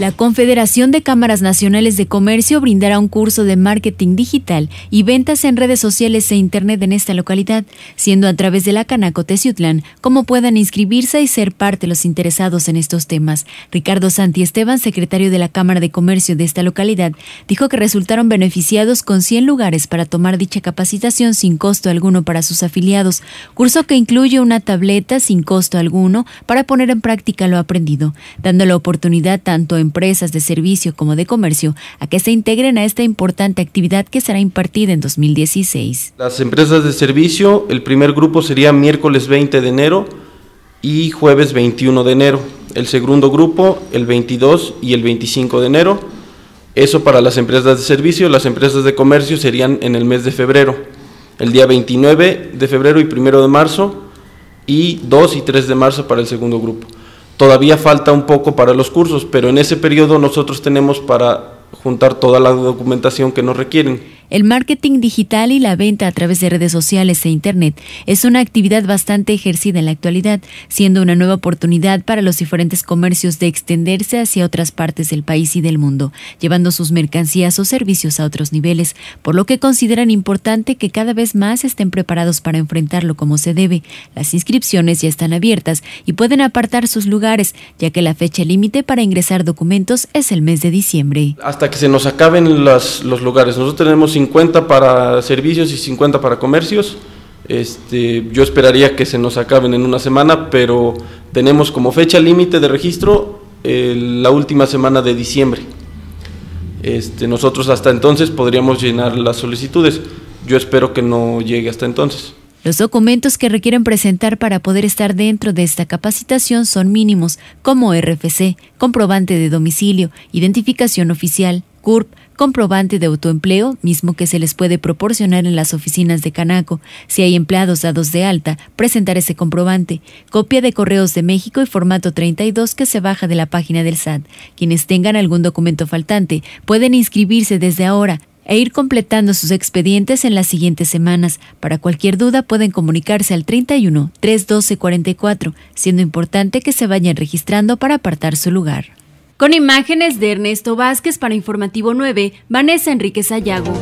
La Confederación de Cámaras Nacionales de Comercio brindará un curso de marketing digital y ventas en redes sociales e Internet en esta localidad, siendo a través de la Canaco Teciutlán cómo puedan inscribirse y ser parte los interesados en estos temas. Ricardo Santi Esteban, secretario de la Cámara de Comercio de esta localidad, dijo que resultaron beneficiados con 100 lugares para tomar dicha capacitación sin costo alguno para sus afiliados, curso que incluye una tableta sin costo alguno para poner en práctica lo aprendido, dando la oportunidad tanto a empresas de servicio como de comercio a que se integren a esta importante actividad que será impartida en 2016. Las empresas de servicio, el primer grupo sería miércoles 20 de enero y jueves 21 de enero. El segundo grupo, el 22 y el 25 de enero. Eso para las empresas de servicio, las empresas de comercio serían en el mes de febrero, el día 29 de febrero y 1 de marzo, y 2 y 3 de marzo para el segundo grupo. Todavía falta un poco para los cursos, pero en ese periodo nosotros tenemos para juntar toda la documentación que nos requieren. El marketing digital y la venta a través de redes sociales e Internet es una actividad bastante ejercida en la actualidad, siendo una nueva oportunidad para los diferentes comercios de extenderse hacia otras partes del país y del mundo, llevando sus mercancías o servicios a otros niveles, por lo que consideran importante que cada vez más estén preparados para enfrentarlo como se debe. Las inscripciones ya están abiertas y pueden apartar sus lugares, ya que la fecha límite para ingresar documentos es el mes de diciembre. Hasta que se nos acaben los lugares. Nosotros tenemos 50 para servicios y 50 para comercios. Este, yo esperaría que se nos acaben en una semana, pero tenemos como fecha límite de registro la última semana de diciembre. Este, nosotros hasta entonces podríamos llenar las solicitudes. Yo espero que no llegue hasta entonces. Los documentos que requieren presentar para poder estar dentro de esta capacitación son mínimos, como RFC, comprobante de domicilio, identificación oficial, CURP, comprobante de autoempleo, mismo que se les puede proporcionar en las oficinas de Canaco. Si hay empleados dados de alta, presentar ese comprobante, copia de correos de México y formato 32 que se baja de la página del SAT. Quienes tengan algún documento faltante pueden inscribirse desde ahora e ir completando sus expedientes en las siguientes semanas. Para cualquier duda pueden comunicarse al 31 312 44, siendo importante que se vayan registrando para apartar su lugar. Con imágenes de Ernesto Vázquez para Informativo 9, Vanessa Enríquez Ayago.